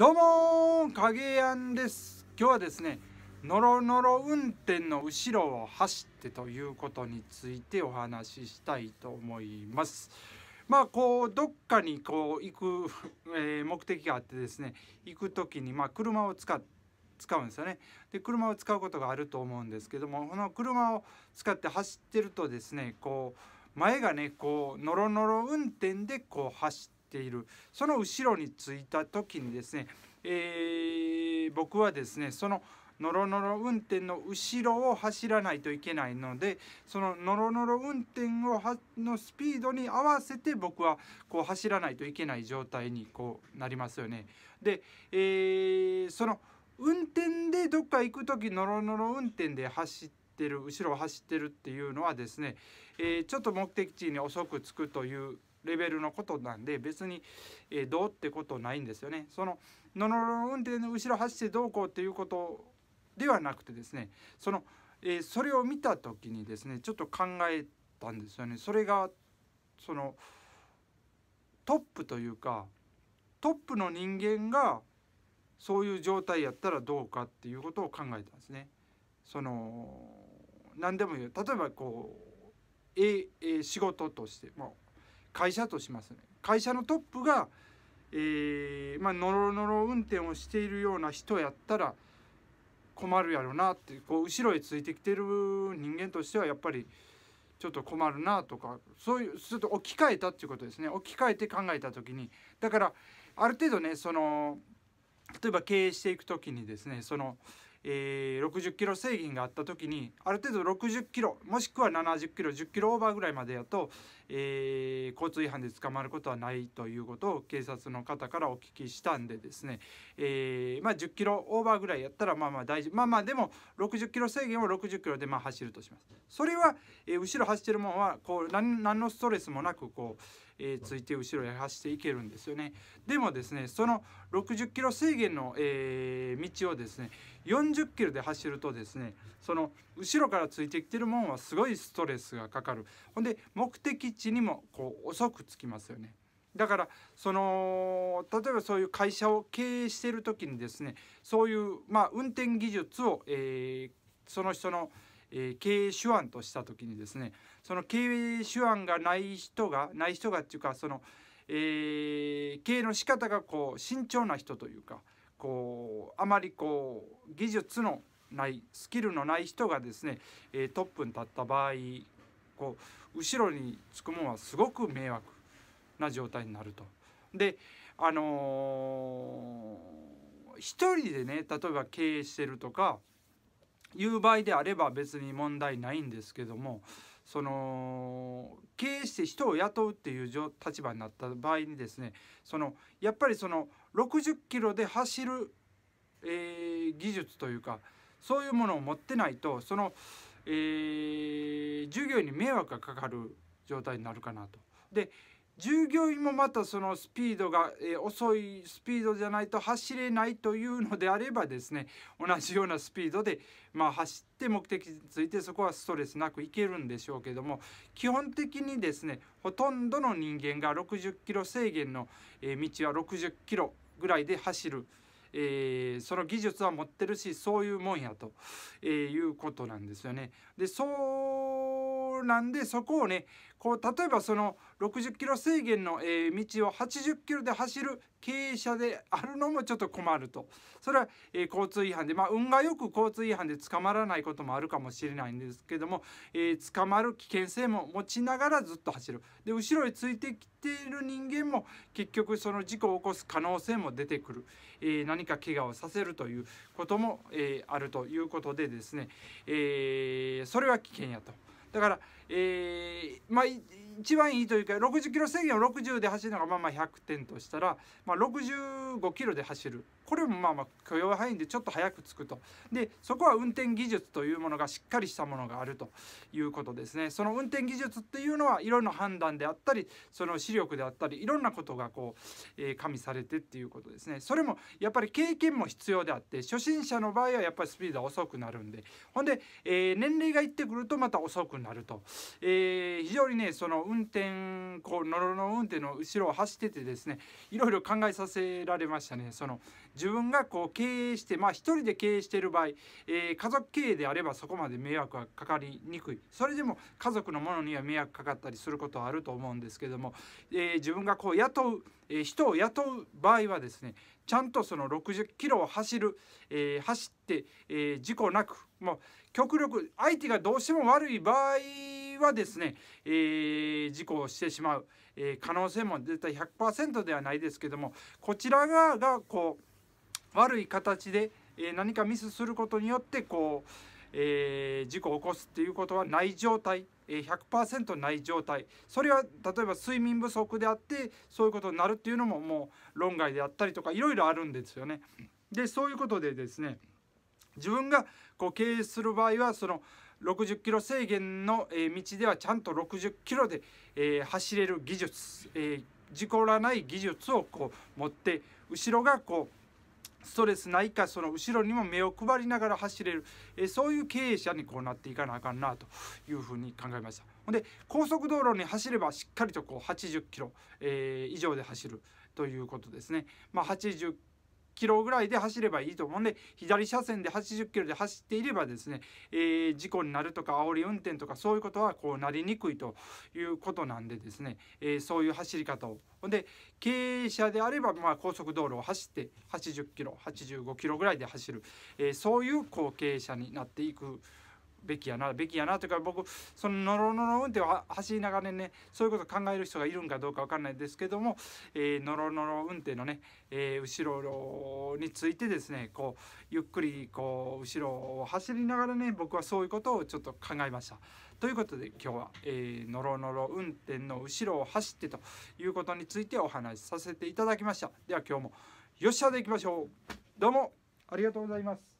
どうも影やんです今日はですねノロノロ運転の後ろを走ってということについてお話ししたいと思いますまあこうどっかにこう行く、えー、目的があってですね行く時にまあ車を使使うんですよねで車を使うことがあると思うんですけどもこの車を使って走ってるとですねこう前がねこうノロノロ運転でこう走ってているその後ろに着いた時にですね、えー、僕はですねそのノロノロ運転の後ろを走らないといけないのでそのノロノロ運転をのスピードに合わせて僕はこう走らないといけない状態にこうなりますよね。で、えー、その運転でどっか行く時ノロノロ運転で走ってる後ろを走ってるっていうのはですね、えー、ちょっと目的地に遅く着くというレベルのことなんで別に、えどうってことないんですよね。そのノロロ運転の後ろ走ってどうこうっていうことではなくてですねその、えそれを見た時にですねちょっと考えたんですよね。それがそのトップというかトップの人間がそういう状態やったらどうかっていうことを考えたんですね。その何でも言う例えばこうええ仕事として、まあ、会社としますね会社のトップが、えーまあ、ノロノロ運転をしているような人やったら困るやろなってこう後ろへついてきてる人間としてはやっぱりちょっと困るなとかそういうちょっと置き換えたっていうことですね置き換えて考えた時にだからある程度ねその例えば経営していく時にですねそのえー、60キロ制限があった時にある程度60キロもしくは70キロ10キロオーバーぐらいまでやと、えー、交通違反で捕まることはないということを警察の方からお聞きしたんでですね、えー、まあ、10キロオーバーぐらいやったらまあまあ大事まあまあでも60キロ制限を60キロでま走るとします。それは、え後ろ走ってるもんはこう何のストレスもなくこうえー、ついて後ろへ走っていけるんですよねでもですねその60キロ制限の、えー、道をですね40キロで走るとですねその後ろからついてきてるもんはすごいストレスがかかるほんで目的地にもこう遅く着きますよねだからその例えばそういう会社を経営している時にですねそういう、まあ、運転技術を、えー、その人の、えー、経営手腕とした時にですねその経営手腕がない人がない人がっていうかその、えー、経営の仕方がこう慎重な人というかこうあまりこう技術のないスキルのない人がですね、えトップに立った場合こう後ろにつくものはすごく迷惑な状態になると。であのー、一人でね例えば経営してるとかいう場合であれば別に問題ないんですけどもその経営して人を雇うっていう立場になった場合にですねそのやっぱりその60キロで走る、えー、技術というかそういうものを持ってないとその、えー、従業員に迷惑がかかる状態になるかなと。で従業員もまたそのスピードが、えー、遅いスピードじゃないと走れないというのであればですね同じようなスピードで、まあ、走って目的についてそこはストレスなくいけるんでしょうけども基本的にですねほとんどの人間が60キロ制限の、えー、道は60キロぐらいで走る。えー、その技術は持ってるしそういうもんやと、えいうことなんですよね。でそうなんでそこをねこう例えばその60キロ制限の、えー、道を80キロで走る経営者であるのもちょっと困るとそれは、えー、交通違反でまあ運がよく交通違反で捕まらないこともあるかもしれないんですけども、えー、捕まる危険性も持ちながらずっと走るで後ろについてきている人間も結局その事故を起こす可能性も出てくる、えー、何か怪我をさせるということも、えー、あるということでですね、えー、それは危険やと。だから、えー、まあ一番いいというか60キロ制限を60で走るのがまあまあ100点としたら、まあ、65キロで走るこれもまあまあ許容範囲でちょっと早く着くとでそこは運転技術というものがしっかりしたものがあるということですねその運転技術っていうのはいろんな判断であったりその視力であったりいろんなことがこう、えー、加味されてっていうことですねそれもやっぱり経験も必要であって初心者の場合はやっぱりスピードは遅くなるんでほんで、えー、年齢がいってくるとまた遅くなると、えー、非常にねその運転こうノロノロ運転の後ろを走っててですねいろいろ考えさせられましたねその自分がこう経営してまあ一人で経営している場合、えー、家族経営であればそこまで迷惑はかかりにくいそれでも家族のものには迷惑かかったりすることはあると思うんですけども、えー、自分がこう雇う、えー、人を雇う場合はですねちゃんとその60キロを走る、えー、走って、えー、事故なくもう極力相手がどうしても悪い場合はですね、えー、事故をしてしまう、え可能性も絶対100%ではないですけどもこちら側がこう悪い形で、え何かミスすることによってこう、えー、事故を起こすっていうことはない状態100%ない状態それは例えば睡眠不足であってそういうことになるっていうのももう論外であったりとかいろいろあるんですよね。でそういうことでですね自分がこう経営する場合はその60キロ制限の道ではちゃんと60キロで、え走れる技術、え事故らない技術をこう持って後ろがこうストレスないかその後ろにも目を配りながら走れる、えそういう経営者にこうなっていかなあかんなというふうに考えましたほんで高速道路に走ればしっかりとこう80キロ、えー、以上で走るということですね、まあ、80キロぐらいで走ればいいと思うんで左車線で80キロで走っていればですね、えー、事故になるとか煽り運転とかそういうことはこうなりにくいということなんでですね、えー、そういう走り方をほんで経営者であればまあ高速道路を走って80キロ85キロぐらいで走る、えー、そういう後継者になっていく。べきやなべきやなというか僕そのノロノロ運転を走りながらねそういうことを考える人がいるんかどうか分かんないですけども、えー、ノロノロ運転のね、えー、後ろについてですねこうゆっくりこう後ろを走りながらね僕はそういうことをちょっと考えました。ということで今日は、えー、ノロノロ運転の後ろを走ってということについてお話しさせていただきました。では今日もよっしゃでいきましょう。どうもありがとうございます。